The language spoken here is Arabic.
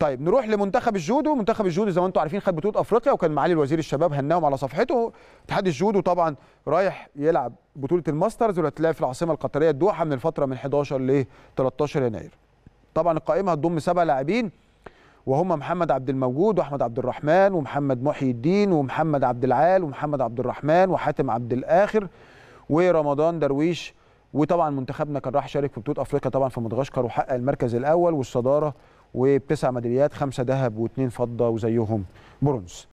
طيب نروح لمنتخب الجودو منتخب الجودو زي ما انتم عارفين خد بطوله افريقيا وكان معالي الوزير الشباب هناهم على صفحته اتحاد الجودو طبعا رايح يلعب بطوله الماسترز وهتلاقي هتلاقي في العاصمه القطريه الدوحه من الفتره من 11 ل 13 يناير طبعا القائمه هتضم سبع لاعبين وهم محمد عبد الموجود واحمد عبد الرحمن ومحمد محي الدين ومحمد عبد العال ومحمد عبد الرحمن وحاتم عبد الاخر ورمضان درويش وطبعا منتخبنا كان راح شارك في بطوله افريقيا طبعا في مدغشقر وحقق المركز الاول والصداره وبتسع ميداليات خمسه ذهب واثنين فضه وزيهم برونز